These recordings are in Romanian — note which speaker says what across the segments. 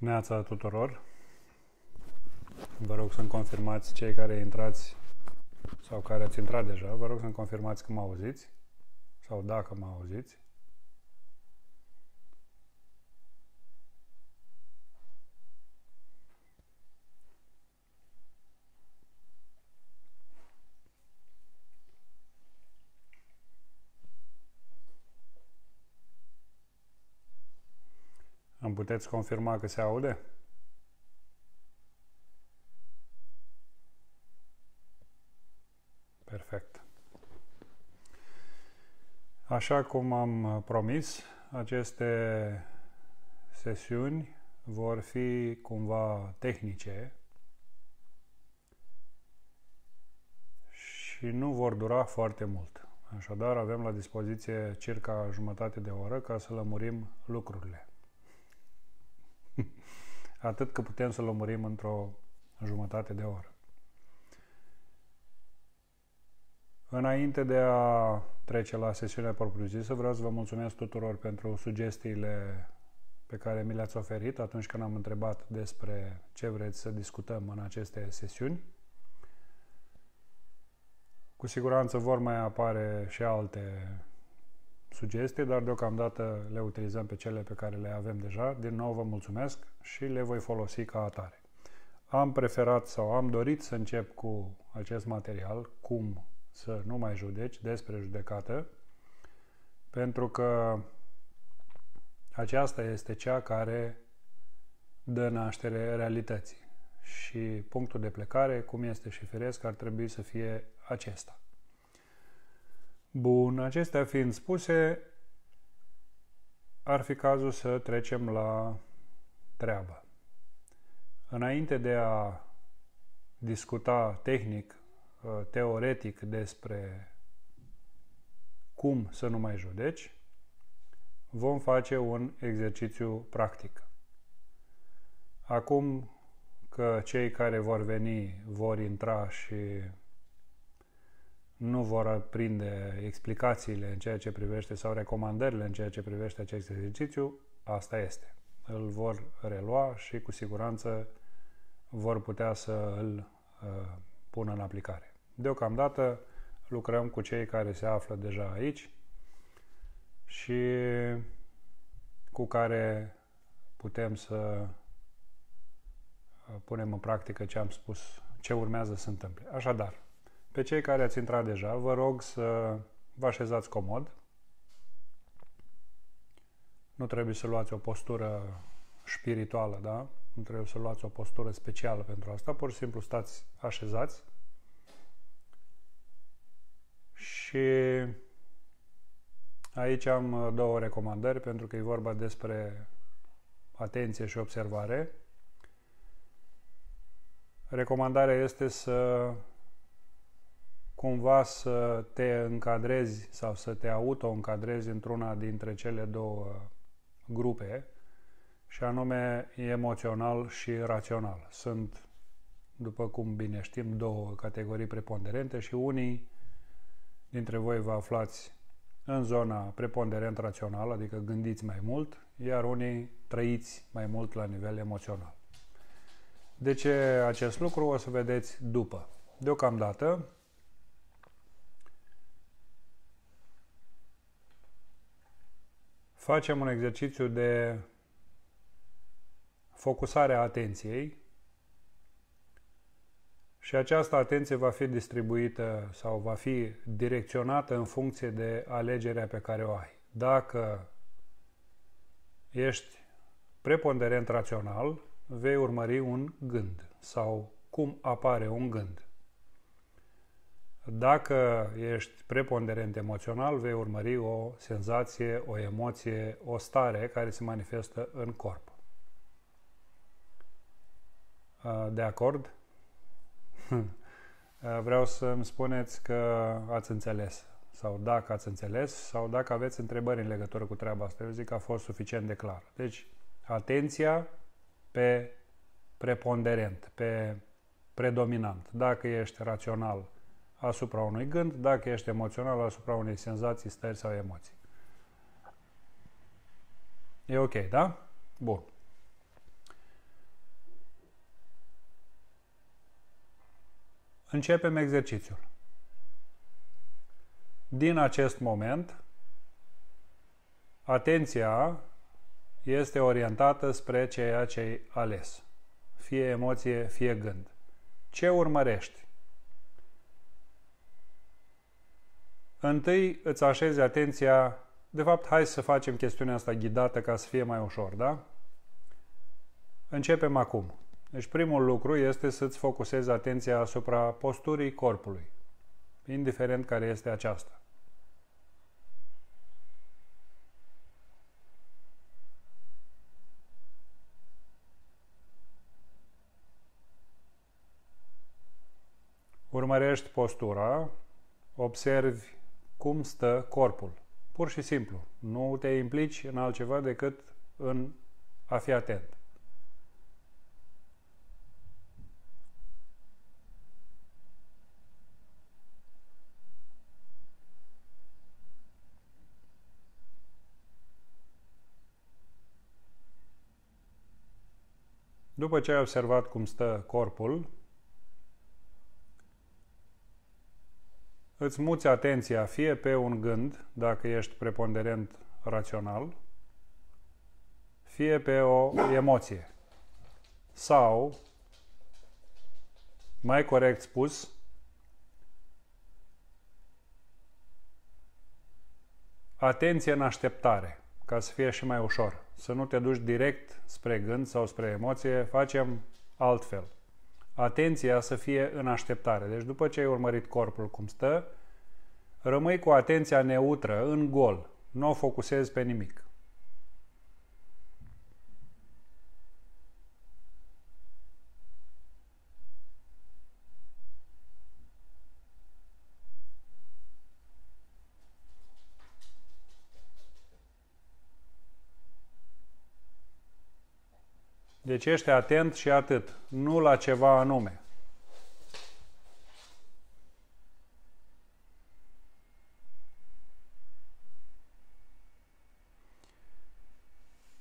Speaker 1: Neața tuturor! Vă rog să-mi confirmați cei care intrați sau care ați intrat deja, vă rog să-mi confirmați că mă auziți sau dacă mă auziți. puteți confirma că se aude? Perfect. Așa cum am promis, aceste sesiuni vor fi cumva tehnice și nu vor dura foarte mult. Așadar, avem la dispoziție circa jumătate de oră ca să lămurim lucrurile atât că putem să-l omorim într-o jumătate de oră. Înainte de a trece la sesiunea propriu-zisă, vreau să vă mulțumesc tuturor pentru sugestiile pe care mi le-ați oferit atunci când am întrebat despre ce vreți să discutăm în aceste sesiuni. Cu siguranță vor mai apare și alte sugestii, dar deocamdată le utilizăm pe cele pe care le avem deja. Din nou vă mulțumesc și le voi folosi ca atare. Am preferat sau am dorit să încep cu acest material, cum să nu mai judeci, despre judecată, pentru că aceasta este cea care dă naștere realității și punctul de plecare, cum este și firesc, ar trebui să fie acesta. Bun, acestea fiind spuse, ar fi cazul să trecem la treabă. Înainte de a discuta tehnic, uh, teoretic despre cum să nu mai judeci, vom face un exercițiu practic. Acum că cei care vor veni vor intra și nu vor prinde explicațiile în ceea ce privește sau recomandările în ceea ce privește acest exercițiu, asta este. Îl vor relua și cu siguranță vor putea să îl uh, pună în aplicare. Deocamdată lucrăm cu cei care se află deja aici și cu care putem să uh, punem în practică ce am spus, ce urmează să întâmple. Așadar, pe cei care ați intrat deja, vă rog să vă așezați comod. Nu trebuie să luați o postură spirituală, da? Nu trebuie să luați o postură specială pentru asta, pur și simplu stați așezați. Și aici am uh, două recomandări pentru că e vorba despre atenție și observare. Recomandarea este să cumva să te încadrezi sau să te auto-încadrezi într-una dintre cele două grupe, și anume emoțional și rațional. Sunt, după cum bine știm, două categorii preponderente și unii dintre voi vă aflați în zona preponderent rațională, adică gândiți mai mult, iar unii trăiți mai mult la nivel emoțional. De ce acest lucru o să vedeți după. Deocamdată, facem un exercițiu de focusare a atenției și această atenție va fi distribuită sau va fi direcționată în funcție de alegerea pe care o ai. Dacă ești preponderent rațional, vei urmări un gând sau cum apare un gând. Dacă ești preponderent emoțional, vei urmări o senzație, o emoție, o stare care se manifestă în corp. De acord? Vreau să-mi spuneți că ați înțeles sau dacă ați înțeles sau dacă aveți întrebări în legătură cu treaba asta. Eu zic că a fost suficient de clar. Deci, atenția pe preponderent, pe predominant. Dacă ești rațional, asupra unui gând, dacă ești emoțional, asupra unei senzații, stări sau emoții. E ok, da? Bun. Începem exercițiul. Din acest moment, atenția este orientată spre ceea ce ai ales. Fie emoție, fie gând. Ce urmărești? Întâi îți așezi atenția, de fapt hai să facem chestiunea asta ghidată ca să fie mai ușor, da? Începem acum. Deci primul lucru este să-ți focusezi atenția asupra posturii corpului, indiferent care este aceasta. Urmărești postura, observi cum stă corpul. Pur și simplu. Nu te implici în altceva decât în a fi atent. După ce ai observat cum stă corpul, îți muți atenția fie pe un gând, dacă ești preponderent rațional, fie pe o emoție. Sau, mai corect spus, atenție în așteptare, ca să fie și mai ușor. Să nu te duci direct spre gând sau spre emoție, facem altfel atenția să fie în așteptare. Deci după ce ai urmărit corpul cum stă, rămâi cu atenția neutră, în gol. Nu o focusezi pe nimic. Deci ești atent și atât, nu la ceva anume.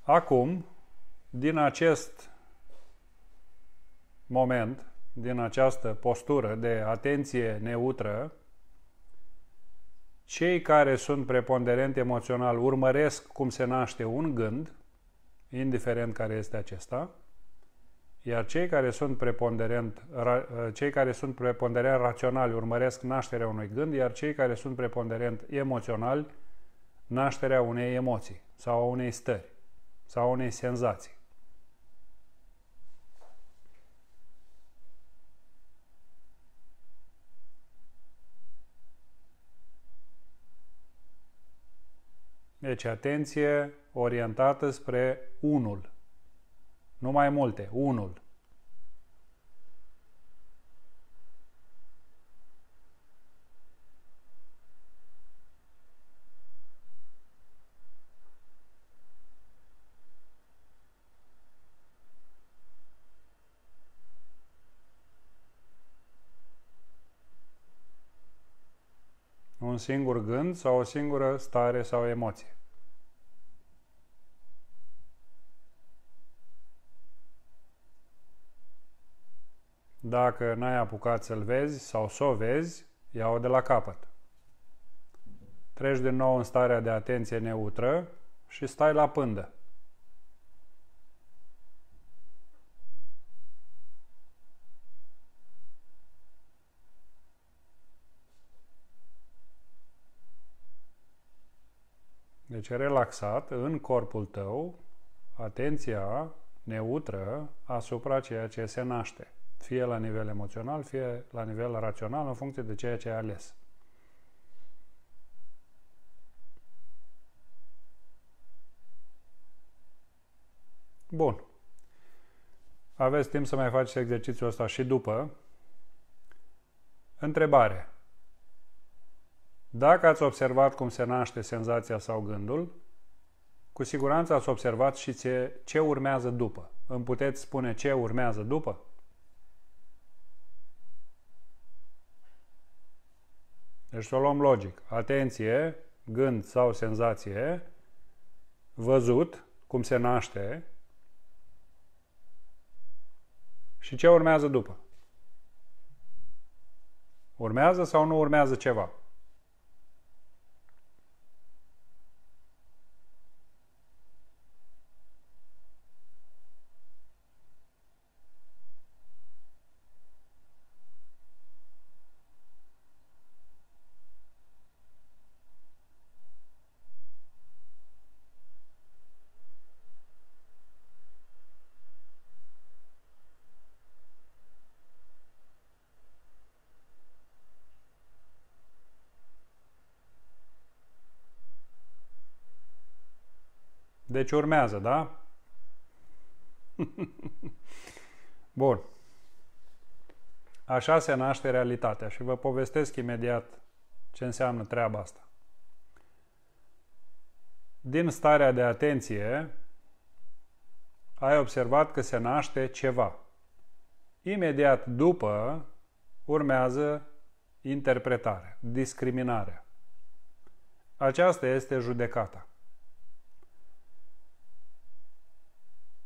Speaker 1: Acum, din acest moment, din această postură de atenție neutră, cei care sunt preponderent emoțional urmăresc cum se naște un gând, indiferent care este acesta, iar cei care sunt preponderent, ra, cei care sunt preponderent raționali urmăresc nașterea unui gând, iar cei care sunt preponderent emoționali nașterea unei emoții sau a unei stări sau a unei senzații. Deci atenție orientată spre unul. Nu mai multe. Unul. un singur gând sau o singură stare sau emoție. Dacă n-ai apucat să-l vezi sau să o vezi, ia-o de la capăt. Treci din nou în starea de atenție neutră și stai la pândă. Deci relaxat în corpul tău, atenția neutră asupra ceea ce se naște fie la nivel emoțional, fie la nivel rațional, în funcție de ceea ce ai ales. Bun. Aveți timp să mai faceți exercițiul ăsta și după. Întrebare. Dacă ați observat cum se naște senzația sau gândul, cu siguranță ați observat și ce, ce urmează după. Îmi puteți spune ce urmează după? Deci să o luăm logic. Atenție, gând sau senzație, văzut, cum se naște și ce urmează după. Urmează sau nu urmează ceva? Deci urmează, da? Bun. Așa se naște realitatea și vă povestesc imediat ce înseamnă treaba asta. Din starea de atenție, ai observat că se naște ceva. Imediat după urmează interpretarea, discriminarea. Aceasta este judecata.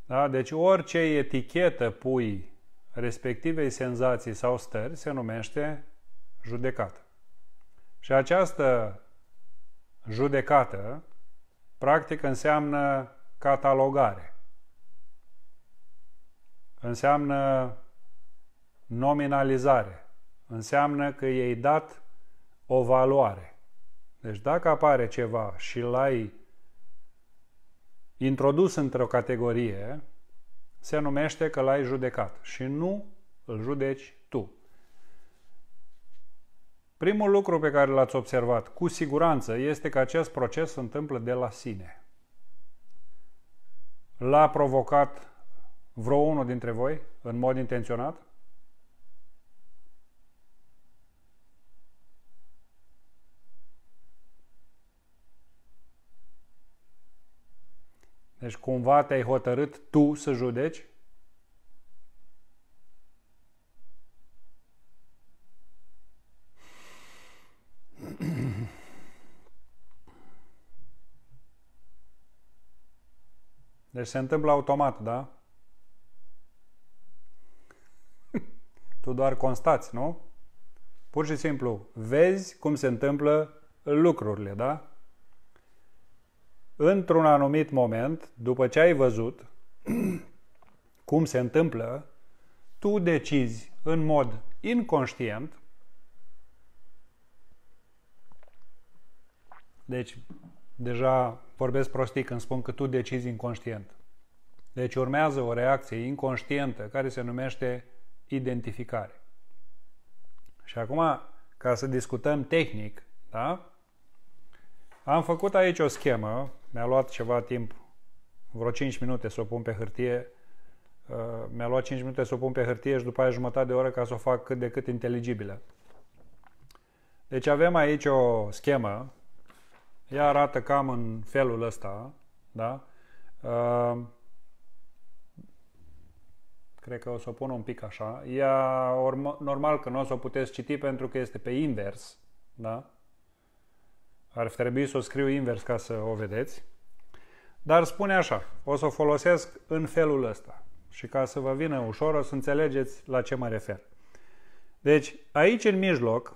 Speaker 1: Da? Deci orice etichetă pui respectivei senzații sau stări se numește judecată. Și această judecată practic înseamnă catalogare. Înseamnă nominalizare. Înseamnă că i-ai dat o valoare. Deci dacă apare ceva și l-ai introdus într-o categorie se numește că l-ai judecat și nu îl judeci tu. Primul lucru pe care l-ați observat cu siguranță este că acest proces se întâmplă de la sine. L-a provocat vreo unul dintre voi în mod intenționat? Deci cumva te-ai hotărât tu să judeci? Deci se întâmplă automat, da? tu doar constați, nu? Pur și simplu, vezi cum se întâmplă lucrurile, da? într-un anumit moment, după ce ai văzut cum se întâmplă, tu decizi în mod inconștient. Deci, deja vorbesc prostic, când spun că tu decizi inconștient. Deci urmează o reacție inconștientă care se numește identificare. Și acum, ca să discutăm tehnic, da? Am făcut aici o schemă, mi-a luat ceva timp, vreo 5 minute să o pun pe hârtie, uh, mi-a luat 5 minute să o pun pe hârtie și după aia jumătate de oră ca să o fac cât de cât inteligibilă. Deci avem aici o schemă, ea arată cam în felul ăsta, da? Uh, cred că o să o pun un pic așa. Ea, normal că nu o să o puteți citi pentru că este pe invers, da? Ar fi trebuit să o scriu invers ca să o vedeți. Dar spune așa, o să o folosesc în felul ăsta. Și ca să vă vină ușor, o să înțelegeți la ce mă refer. Deci, aici în mijloc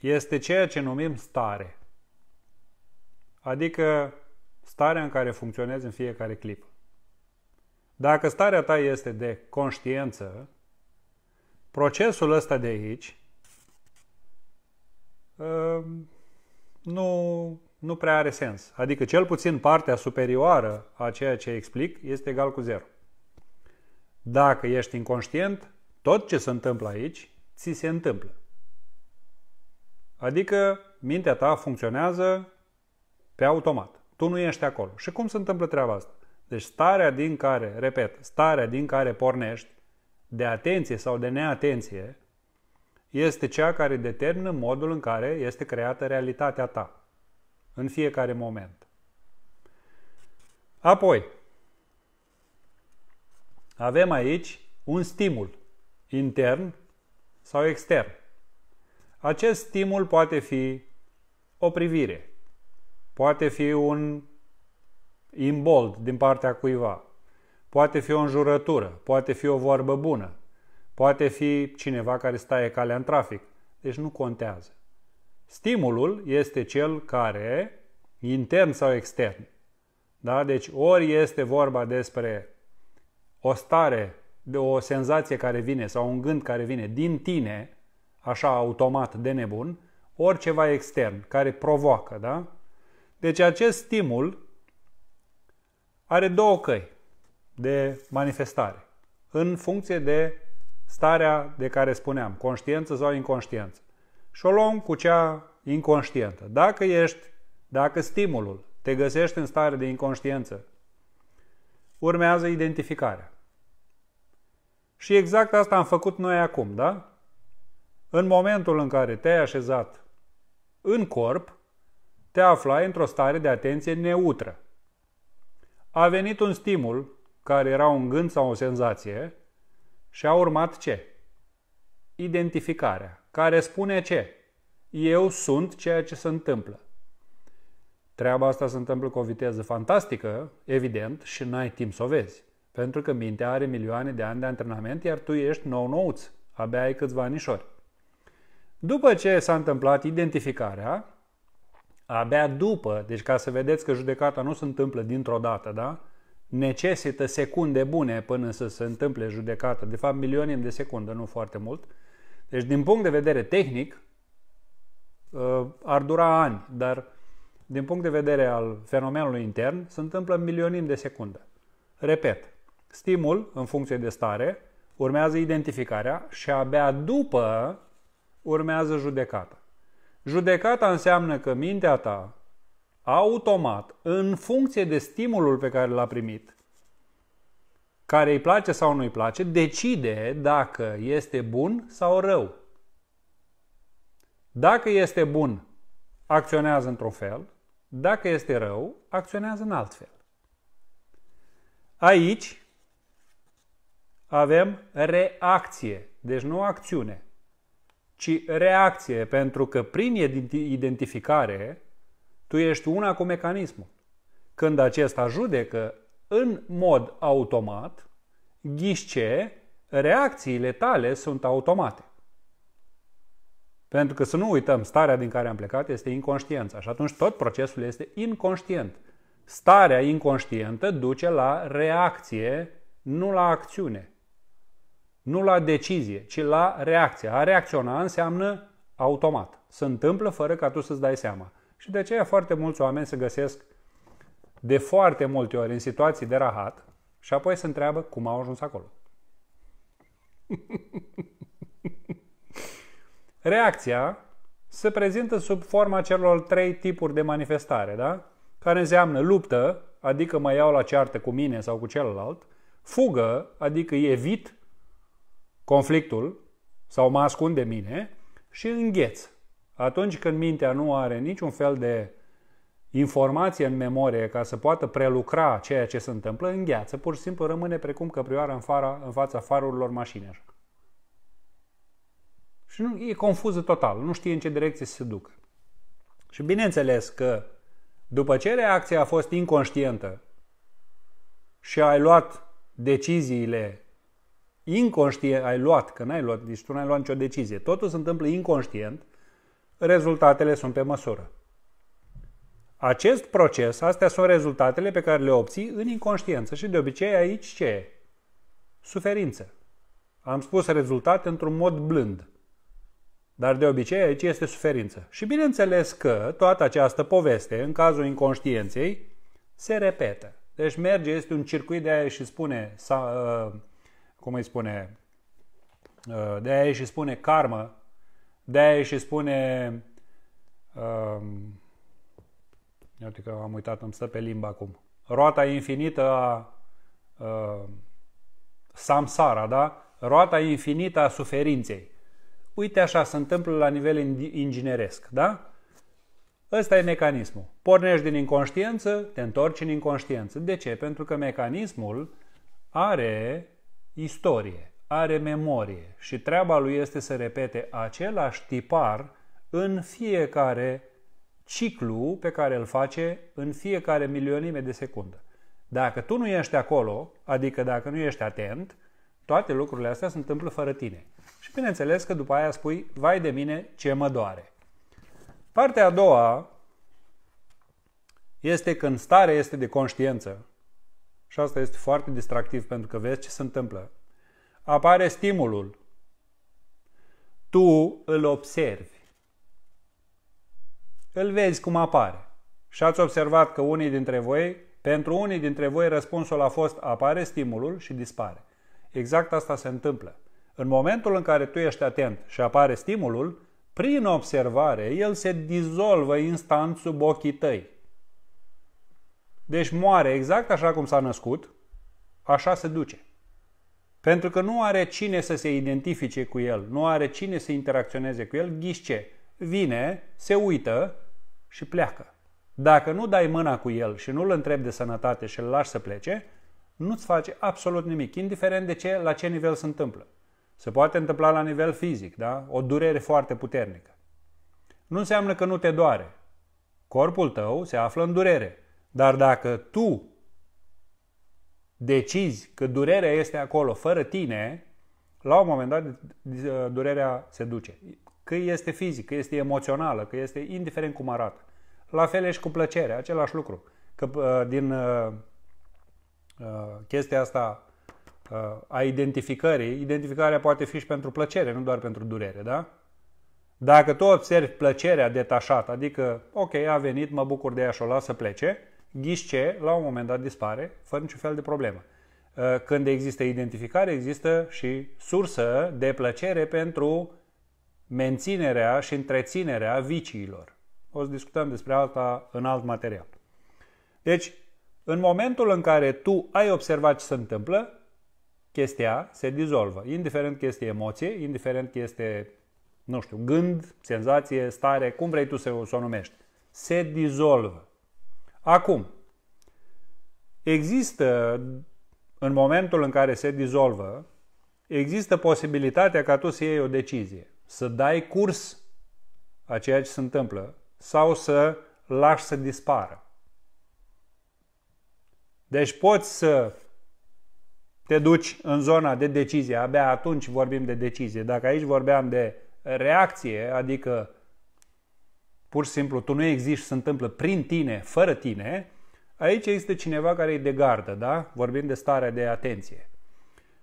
Speaker 1: este ceea ce numim stare. Adică starea în care funcționezi în fiecare clip. Dacă starea ta este de conștiență, procesul ăsta de aici Ehm, nu, nu prea are sens. Adică cel puțin partea superioară a ceea ce explic este egal cu 0. Dacă ești inconștient, tot ce se întâmplă aici, ți se întâmplă. Adică mintea ta funcționează pe automat. Tu nu ești acolo. Și cum se întâmplă treaba asta? Deci starea din care, repet, starea din care pornești, de atenție sau de neatenție, este cea care determină modul în care este creată realitatea ta în fiecare moment. Apoi, avem aici un stimul intern sau extern. Acest stimul poate fi o privire, poate fi un imbold din partea cuiva, poate fi o înjurătură, poate fi o vorbă bună, Poate fi cineva care staie calea în trafic. Deci nu contează. Stimulul este cel care, intern sau extern, da? Deci ori este vorba despre o stare, de o senzație care vine sau un gând care vine din tine, așa automat de nebun, ori ceva extern care provoacă, da? Deci acest stimul are două căi de manifestare în funcție de starea de care spuneam, conștiență sau inconștiență. Și o luăm cu cea inconștientă. Dacă ești, dacă stimulul te găsești în stare de inconștiență, urmează identificarea. Și exact asta am făcut noi acum, da? În momentul în care te-ai așezat în corp, te aflai într-o stare de atenție neutră. A venit un stimul, care era un gând sau o senzație, și a urmat ce? Identificarea, care spune ce? Eu sunt ceea ce se întâmplă. Treaba asta se întâmplă cu o viteză fantastică, evident, și n-ai timp să o vezi. Pentru că mintea are milioane de ani de antrenament, iar tu ești nou-nouț, abia ai câțiva anișori. După ce s-a întâmplat identificarea, abia după, deci ca să vedeți că judecata nu se întâmplă dintr-o dată, da? necesită secunde bune până să se întâmple judecata, de fapt milionim de secundă, nu foarte mult. Deci din punct de vedere tehnic uh, ar dura ani, dar din punct de vedere al fenomenului intern se întâmplă milionim de secundă. Repet, stimul în funcție de stare, urmează identificarea și abia după urmează judecata. Judecata înseamnă că mintea ta automat, în funcție de stimulul pe care l-a primit, care îi place sau nu îi place, decide dacă este bun sau rău. Dacă este bun, acționează într-un fel, dacă este rău, acționează în alt fel. Aici avem reacție, deci nu acțiune, ci reacție, pentru că prin identificare tu ești una cu mecanismul. Când acesta judecă în mod automat, ghișce, reacțiile tale sunt automate. Pentru că să nu uităm, starea din care am plecat este inconștiența și atunci tot procesul este inconștient. Starea inconștientă duce la reacție, nu la acțiune. Nu la decizie, ci la reacție. A reacționa înseamnă automat. Se întâmplă fără ca tu să-ți dai seama. Și de aceea foarte mulți oameni se găsesc de foarte multe ori în situații de rahat și apoi se întreabă cum au ajuns acolo. Reacția se prezintă sub forma celor trei tipuri de manifestare, da? care înseamnă luptă, adică mă iau la ceartă cu mine sau cu celălalt, fugă, adică evit conflictul sau mă ascund de mine și îngheț, atunci când mintea nu are niciun fel de informație în memorie ca să poată prelucra ceea ce se întâmplă, îngheață, pur și simplu rămâne precum căprioară în, fara, în fața farurilor mașinii. Și nu, e confuză total, nu știe în ce direcție să se ducă. Și bineînțeles că după ce reacția a fost inconștientă și ai luat deciziile inconștient, ai luat, că n-ai luat, deci tu n-ai luat nicio decizie, totul se întâmplă inconștient, rezultatele sunt pe măsură. Acest proces, astea sunt rezultatele pe care le obții în inconștiență și de obicei aici ce e? Suferință. Am spus rezultat într-un mod blând. Dar de obicei aici este suferință. Și bineînțeles că toată această poveste, în cazul inconștienței, se repetă. Deci merge, este un circuit de aia și spune, sa, uh, cum îi spune, uh, de aia și spune karmă de și spune... Uh, um, iată că am uitat, îmi stă pe limba acum. Roata infinită a uh, samsara, da? Roata infinită a suferinței. Uite așa se întâmplă la nivel ingineresc, da? Ăsta e mecanismul. Pornești din inconștiență, te întorci în inconștiență. De ce? Pentru că mecanismul are istorie are memorie și treaba lui este să repete același tipar în fiecare ciclu pe care îl face în fiecare milionime de secundă. Dacă tu nu ești acolo, adică dacă nu ești atent, toate lucrurile astea se întâmplă fără tine. Și bineînțeles că după aia spui, vai de mine, ce mă doare. Partea a doua este când starea este de conștiență. Și asta este foarte distractiv pentru că vezi ce se întâmplă apare stimulul. Tu îl observi. Îl vezi cum apare. Și ați observat că unii dintre voi, pentru unii dintre voi răspunsul a fost apare stimulul și dispare. Exact asta se întâmplă. În momentul în care tu ești atent și apare stimulul, prin observare, el se dizolvă instant sub ochii tăi. Deci moare exact așa cum s-a născut, așa se duce. Pentru că nu are cine să se identifice cu el, nu are cine să interacționeze cu el, ghișce, vine, se uită și pleacă. Dacă nu dai mâna cu el și nu-l întrebi de sănătate și îl lași să plece, nu-ți face absolut nimic, indiferent de ce, la ce nivel se întâmplă. Se poate întâmpla la nivel fizic, da? o durere foarte puternică. Nu înseamnă că nu te doare. Corpul tău se află în durere. Dar dacă tu decizi că durerea este acolo fără tine, la un moment dat uh, durerea se duce. Că este fizic, că este emoțională, că este indiferent cum arată. La fel e și cu plăcerea, același lucru. Că uh, din uh, chestia asta a identificării, identificarea poate fi și pentru plăcere, nu doar pentru durere, da? Dacă tu observi plăcerea detașată, adică, ok, a venit, mă bucur de ea și o las să plece, ghișce la un moment dat dispare fără niciun fel de problemă. Uh, când există identificare, există și sursă de plăcere pentru menținerea și întreținerea viciilor. O să discutăm despre asta în alt material. Deci, în momentul în care tu ai observat ce se întâmplă, chestia se dizolvă. Indiferent că este emoție, indiferent că este, nu știu, gând, senzație, stare, cum vrei tu să o numești, se dizolvă. Acum, există în momentul în care se dizolvă, există posibilitatea ca tu să iei o decizie, să dai curs a ceea ce se întâmplă sau să lași să dispară. Deci poți să te duci în zona de decizie, abia atunci vorbim de decizie. Dacă aici vorbeam de reacție, adică pur și simplu tu nu existi, se întâmplă prin tine, fără tine, aici este cineva care e de gardă, da? Vorbim de starea de atenție.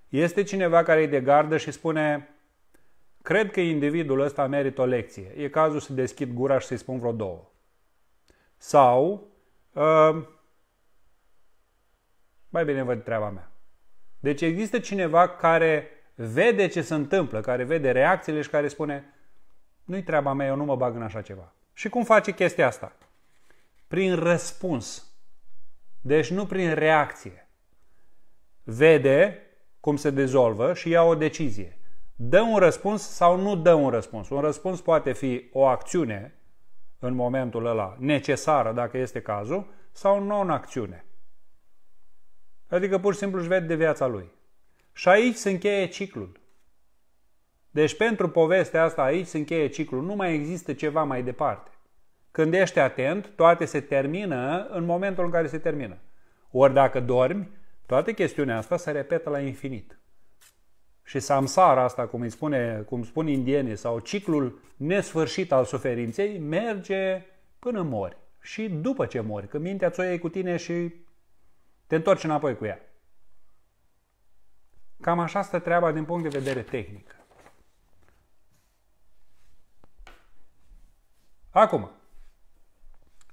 Speaker 1: Este cineva care e de gardă și spune, cred că individul ăsta merită o lecție. E cazul să deschid gura și să-i spun vreo două. Sau, uh, mai bine văd treaba mea. Deci există cineva care vede ce se întâmplă, care vede reacțiile și care spune, nu-i treaba mea, eu nu mă bag în așa ceva. Și cum face chestia asta? Prin răspuns. Deci nu prin reacție. Vede cum se dezolvă și ia o decizie. Dă un răspuns sau nu dă un răspuns. Un răspuns poate fi o acțiune în momentul ăla necesară, dacă este cazul, sau non-acțiune. Adică pur și simplu își vede de viața lui. Și aici se încheie ciclul. Deci pentru povestea asta aici se încheie ciclul. Nu mai există ceva mai departe. Când ești atent, toate se termină în momentul în care se termină. Ori dacă dormi, toată chestiunea asta se repetă la infinit. Și samsara asta, cum îi spune, cum spun indienii, sau ciclul nesfârșit al suferinței, merge până mori. Și după ce mori, că mintea ți-o iei cu tine și te întorci înapoi cu ea. Cam așa stă treaba din punct de vedere tehnic. Acum,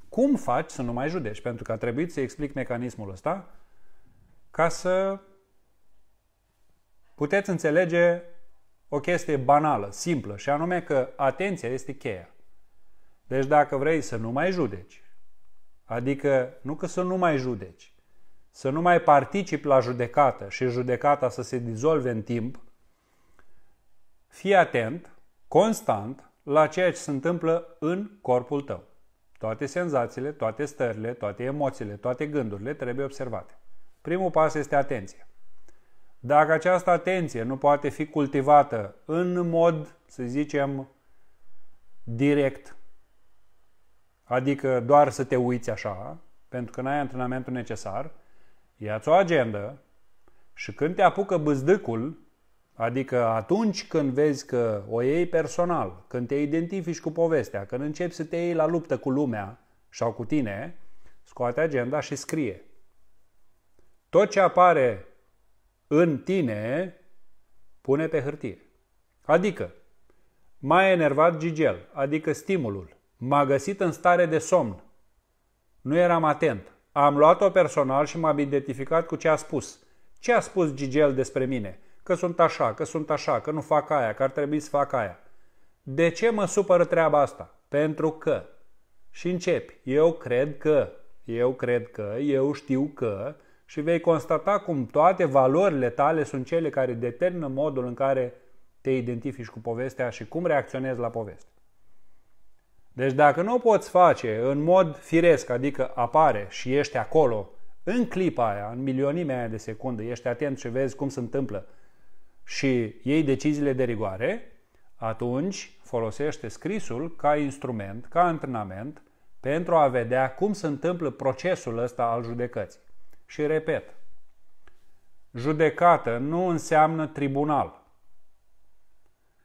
Speaker 1: cum faci să nu mai judești? Pentru că a trebuit să explic mecanismul ăsta ca să puteți înțelege o chestie banală, simplă, și anume că atenția este cheia. Deci dacă vrei să nu mai judeci, adică nu că să nu mai judeci, să nu mai participi la judecată și judecata să se dizolve în timp, fii atent, constant, la ceea ce se întâmplă în corpul tău. Toate senzațiile, toate stările, toate emoțiile, toate gândurile trebuie observate. Primul pas este atenție. Dacă această atenție nu poate fi cultivată în mod, să zicem, direct, adică doar să te uiți așa, pentru că n-ai antrenamentul necesar, ia-ți o agendă și când te apucă bâzdâcul, Adică atunci când vezi că o iei personal, când te identifici cu povestea, când începi să te iei la luptă cu lumea sau cu tine, scoate agenda și scrie. Tot ce apare în tine, pune pe hârtie. Adică, m-a enervat Gigel, adică stimulul. M-a găsit în stare de somn. Nu eram atent. Am luat-o personal și m-am identificat cu ce a spus. Ce a spus Gigel despre mine? că sunt așa, că sunt așa, că nu fac aia, că ar trebui să fac aia. De ce mă supără treaba asta? Pentru că. Și începi. Eu cred că, eu cred că, eu știu că și vei constata cum toate valorile tale sunt cele care determină modul în care te identifici cu povestea și cum reacționezi la poveste. Deci dacă nu o poți face în mod firesc, adică apare și ești acolo, în clipa aia, în milionimea aia de secundă, ești atent și vezi cum se întâmplă, și iei deciziile de rigoare, atunci folosește scrisul ca instrument, ca antrenament, pentru a vedea cum se întâmplă procesul ăsta al judecății. Și repet, judecată nu înseamnă tribunal.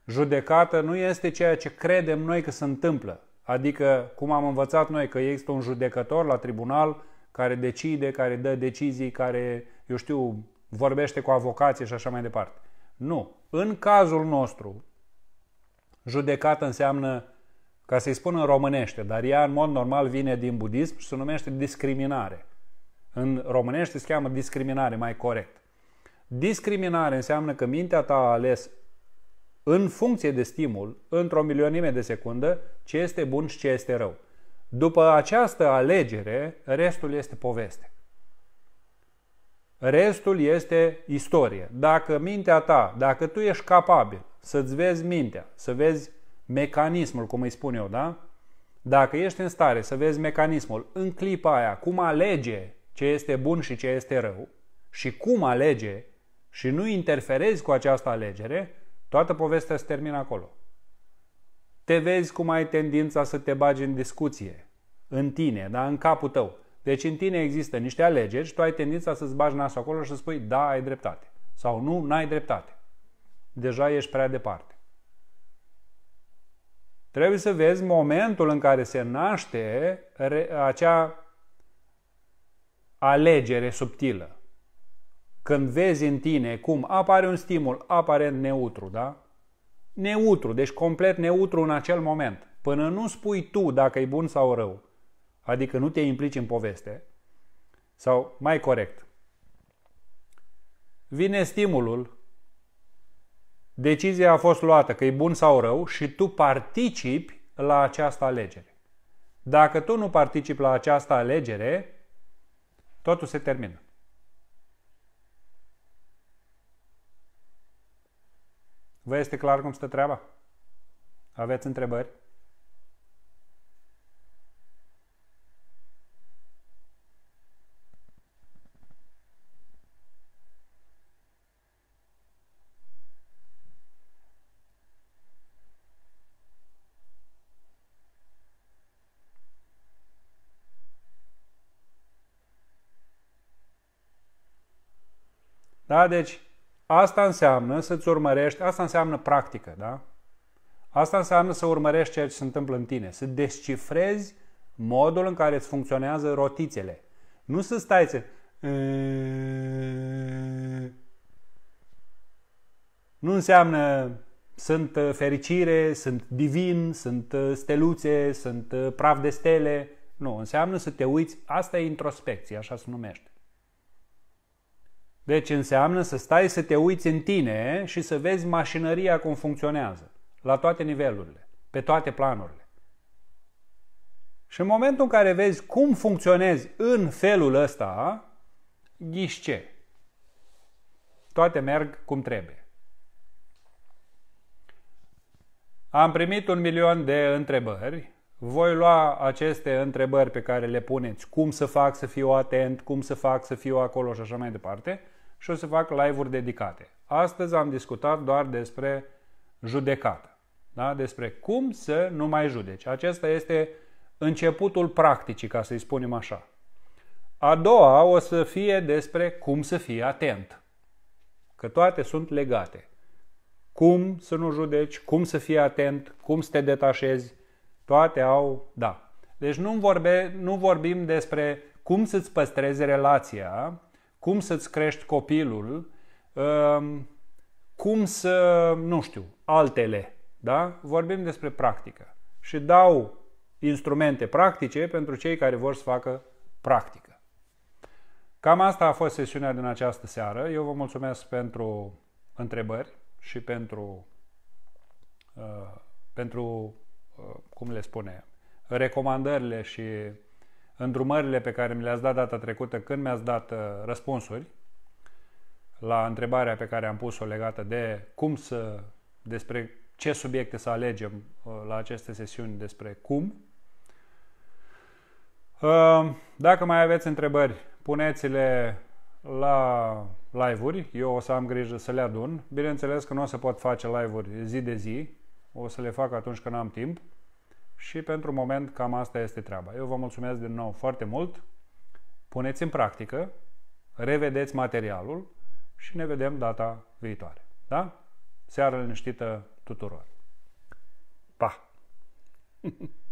Speaker 1: Judecată nu este ceea ce credem noi că se întâmplă. Adică, cum am învățat noi, că există un judecător la tribunal care decide, care dă decizii, care, eu știu, vorbește cu avocații și așa mai departe. Nu. În cazul nostru, judecată înseamnă, ca să-i spun în românește, dar ea în mod normal vine din budism și se numește discriminare. În românește se cheamă discriminare, mai corect. Discriminare înseamnă că mintea ta a ales în funcție de stimul, într-o milionime de secundă, ce este bun și ce este rău. După această alegere, restul este poveste. Restul este istorie. Dacă mintea ta, dacă tu ești capabil să-ți vezi mintea, să vezi mecanismul, cum îi spun eu, da? Dacă ești în stare să vezi mecanismul în clipa aia, cum alege ce este bun și ce este rău și cum alege și nu interferezi cu această alegere, toată povestea se termină acolo. Te vezi cum ai tendința să te bagi în discuție, în tine, da? în capul tău. Deci în tine există niște alegeri și tu ai tendința să-ți bagi nasul acolo și să spui da, ai dreptate. Sau nu, n-ai dreptate. Deja ești prea departe. Trebuie să vezi momentul în care se naște acea alegere subtilă. Când vezi în tine cum apare un stimul aparent neutru, da? Neutru, deci complet neutru în acel moment. Până nu spui tu dacă e bun sau rău, adică nu te implici în poveste, sau mai corect, vine stimulul, decizia a fost luată că e bun sau rău și tu participi la această alegere. Dacă tu nu participi la această alegere, totul se termină. Vă este clar cum stă treaba? Aveți întrebări? Da? Deci, asta înseamnă să-ți urmărești, asta înseamnă practică, da? Asta înseamnă să urmărești ceea ce se întâmplă în tine, să descifrezi modul în care îți funcționează rotițele. Nu să stai să... Nu înseamnă sunt uh, fericire, sunt divin, sunt uh, steluțe, sunt uh, praf de stele. Nu, înseamnă să te uiți. Asta e introspecție, așa se numește. Deci înseamnă să stai să te uiți în tine și să vezi mașinăria cum funcționează, la toate nivelurile, pe toate planurile. Și în momentul în care vezi cum funcționezi în felul ăsta, ghiși ce? Toate merg cum trebuie. Am primit un milion de întrebări. Voi lua aceste întrebări pe care le puneți, cum să fac să fiu atent, cum să fac să fiu acolo și așa mai departe, și o să fac live-uri dedicate. Astăzi am discutat doar despre judecată, da? despre cum să nu mai judeci. Acesta este începutul practicii, ca să-i spunem așa. A doua o să fie despre cum să fii atent, că toate sunt legate. Cum să nu judeci, cum să fii atent, cum să te detașezi, toate au, da. Deci nu, vorbe, nu vorbim despre cum să-ți păstrezi relația, cum să-ți crești copilul, um, cum să, nu știu, altele. Da? Vorbim despre practică. Și dau instrumente practice pentru cei care vor să facă practică. Cam asta a fost sesiunea din această seară. Eu vă mulțumesc pentru întrebări și pentru, uh, pentru uh, cum le spune, recomandările și îndrumările pe care mi le-ați dat data trecută când mi-ați dat uh, răspunsuri la întrebarea pe care am pus-o legată de cum să, despre ce subiecte să alegem uh, la aceste sesiuni despre cum. Uh, dacă mai aveți întrebări, puneți-le la live-uri. Eu o să am grijă să le adun. Bineînțeles că nu o să pot face live-uri zi de zi. O să le fac atunci când am timp. Și pentru moment cam asta este treaba. Eu vă mulțumesc din nou foarte mult. Puneți în practică, revedeți materialul și ne vedem data viitoare. Da? Seară liniștită tuturor! Pa!